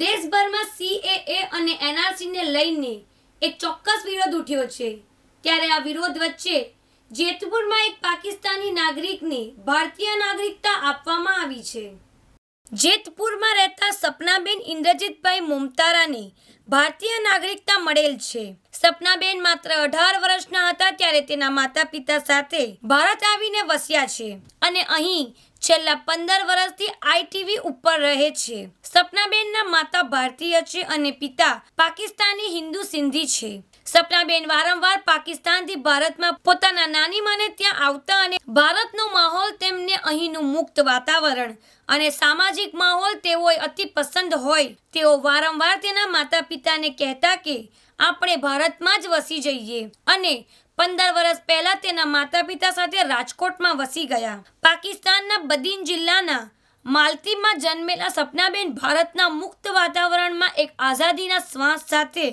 દેશભરમાં સીએએ અને એનઆરસીને લઈને એક ચોક્કસ વિરોધ ઉઠ્યો છે ત્યારે આ વિરોધ વચ્ચે જેતપુરમાં એક પાકિસ્તાની નાગરિકને ભારતીય નાગરિકતા આપવામાં આવી છે જેતપુરમાં રહેતા સપનાબેન ઇન્દ્રજીતભાઈ મુમતારાની ભારતીય નાગરિકતા મળેલ છે સપનાબેન માત્ર અઢાર વર્ષના હતા ત્યારે તેના માતા પિતા સાથે ભારત આવીને વસ્યા છે અને અહીં છેલ્લા પંદર વર્ષથી આઈટીવી ઉપર રહે છે સપનાબેનના માતા ભારતીય છે અને પિતા પાકિસ્તાની હિન્દુ સિંધી છે સપનાબેન વારંવાર પાકિસ્તાનથી ભારતમાં પોતાના નાની માને ત્યાં આવતા અને ભારતનો માહોલ તેમને અહીંનું મુક્ત વાતાવરણ અને સામાજિક માહોલ તેઓ અતિ પસંદ હોય તેઓ વારંવાર તેના માતા પિતાને કહેતા કે આપણે ભારતમાં જ વસી જઈએ અને પંદર વર્ષ પહેલા તેના માતા પિતા સાથે રાજકોટમાં વસી ગયા પાકિસ્તાનના બદીન જિલ્લાના માલતીમાં જન્મેલા સપનાબેન ભારતના મુક્ત વાતાવરણમાં એક આઝાદીના શ્વાસ સાથે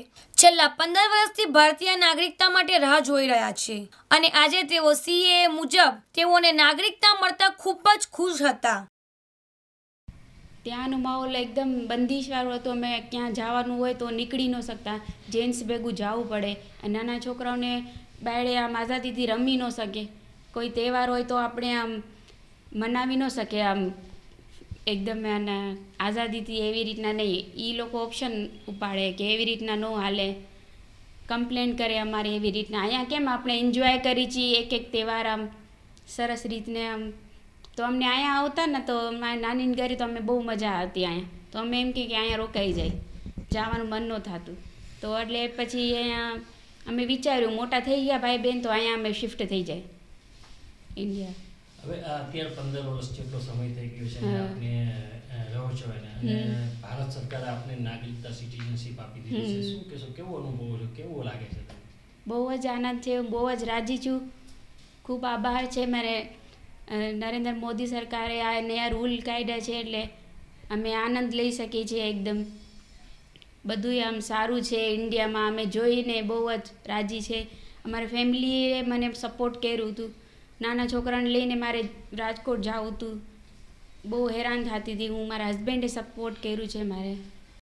છેલ્લા પંદર વર્ષથી ભારતીય નાગરિકતા માટે રાહ જોઈ રહ્યા છે અને આજે તેઓ સીએ મુજબ તેઓને નાગરિકતા મળતા ખૂબ જ ખુશ હતા ત્યાંનો માહોલ એકદમ બંદીશવાળો હતો અમે ક્યાં જવાનું હોય તો નીકળી ન શકતા જેન્ટ્સ ભેગું જવું પડે નાના છોકરાઓને બાળે આમ આઝાદીથી રમી ન શકે કોઈ તહેવાર હોય તો આપણે આમ મનાવી ન શકે આમ એકદમ આના આઝાદીથી એવી રીતના નહીં એ લોકો ઓપ્શન ઉપાડે કે એવી રીતના ન હાલે કમ્પ્લેન કરે અમારે એવી રીતના અહીંયા કેમ આપણે એન્જોય કરી છીએ એક એક તહેવાર આમ સરસ રીતને આમ તો અમને અહીંયા આવતા ને તો નાની ઘરે તો અમે બહુ મજા આવતી અહીંયા તો અમે એમ કે અહીંયા રોકાઈ જાય જવાનું મન ન થતું તો એટલે પછી અહીંયા અમે વિચાર્યું મોટા થઈ ગયા ભાઈ બેન તો અહીંયા અમે શિફ્ટ થઈ જાય ઇન્ડિયા હવે અત્યારે પંદર વર્ષ જેટલો સમય થઈ ગયો છે આપને રહો છો અને ભારત સરકાર આપને નાગરિકતા સિટીઝનશીપ આપી દીધી છે શું કહેશો કેવો અનુભવ છે કેવો લાગે છે બહુ જ આનંદ છે બહુ જ રાજી છું ખૂબ આભાર છે મારે નરેન્દ્ર મોદી સરકારે આ નયા રૂલ કાઢ્યા છે એટલે અમે આનંદ લઈ શકીએ છીએ એકદમ બધુંય આમ સારું છે ઇન્ડિયામાં અમે જોઈને બહુ જ રાજી છે અમારા ફેમિલીએ મને સપોર્ટ કર્યું હતું નાના છોકરાને લઈને મારે રાજકોટ જવું હતું બહુ હેરાન થતી હતી હું મારા હસબન્ડે સપોર્ટ કર્યું છે મારે